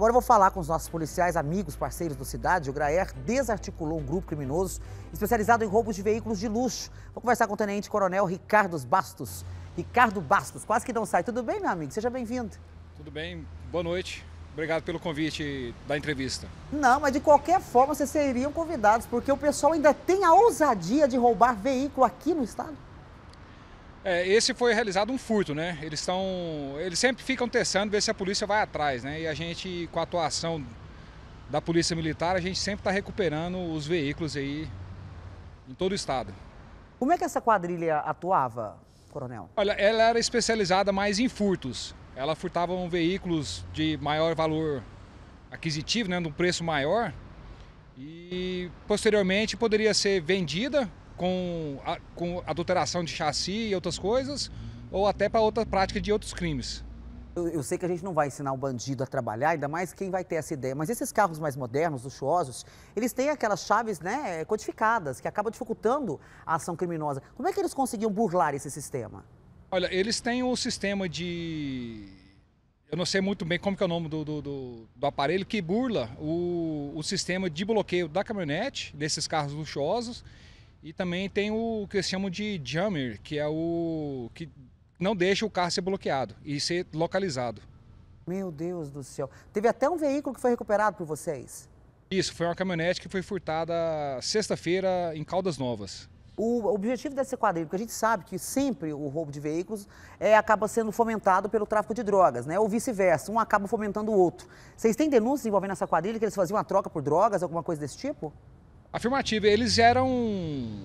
Agora eu vou falar com os nossos policiais, amigos, parceiros do Cidade. O Graer desarticulou um grupo criminoso especializado em roubos de veículos de luxo. Vou conversar com o Tenente Coronel Ricardo Bastos. Ricardo Bastos, quase que não sai. Tudo bem, meu amigo? Seja bem-vindo. Tudo bem, boa noite. Obrigado pelo convite da entrevista. Não, mas de qualquer forma vocês seriam convidados, porque o pessoal ainda tem a ousadia de roubar veículo aqui no estado. É, esse foi realizado um furto, né? Eles estão. Eles sempre ficam testando ver se a polícia vai atrás, né? E a gente, com a atuação da Polícia Militar, a gente sempre está recuperando os veículos aí em todo o estado. Como é que essa quadrilha atuava, coronel? Olha, ela era especializada mais em furtos. Ela furtava veículos de maior valor aquisitivo, né, de um preço maior, e posteriormente poderia ser vendida com, a, com adulteração de chassi e outras coisas, ou até para outra prática de outros crimes. Eu, eu, sei que a gente não vai ensinar o bandido a trabalhar, ainda mais quem vai ter essa ideia. Mas esses carros mais modernos, luxuosos, eles têm aquelas chaves né, eh, codificadas que acabam dificultando a ação criminosa. Como é que eles conseguiam burlar esse sistema? Olha, eles têm o um sistema de. Eu não sei muito bem como é o nome do, do, do, do aparelho que burla o, o sistema de bloqueio da caminhonete, desses carros luxuosos, e também tem o que eles chamam de jammer, que é o que não deixa o carro ser bloqueado e ser localizado. Meu Deus do céu. Teve até um veículo que foi recuperado por vocês. Isso, foi uma caminhonete que foi furtada sexta-feira em Caldas Novas. O objetivo dessa quadrilha, porque a gente sabe que sempre o roubo de veículos é, acaba sendo fomentado pelo tráfico de drogas, né? Ou vice-versa, um acaba fomentando o outro. Vocês têm denúncias envolvendo essa quadrilha, que eles faziam uma troca por drogas, alguma coisa desse tipo? Afirmativa. Eles eram.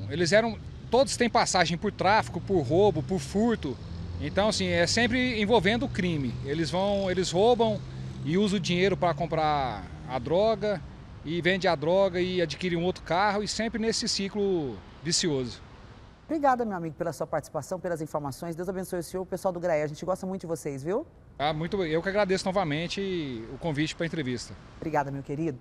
Eles eram. Todos têm passagem por tráfico, por roubo, por furto. Então, assim, é sempre envolvendo o crime. Eles vão, eles roubam e usam o dinheiro para comprar a droga e vende a droga e adquire um outro carro e sempre nesse ciclo vicioso. Obrigada, meu amigo, pela sua participação, pelas informações. Deus abençoe o senhor, o pessoal do GRAE. A gente gosta muito de vocês, viu? Ah, muito, eu que agradeço novamente o convite para a entrevista. Obrigada, meu querido.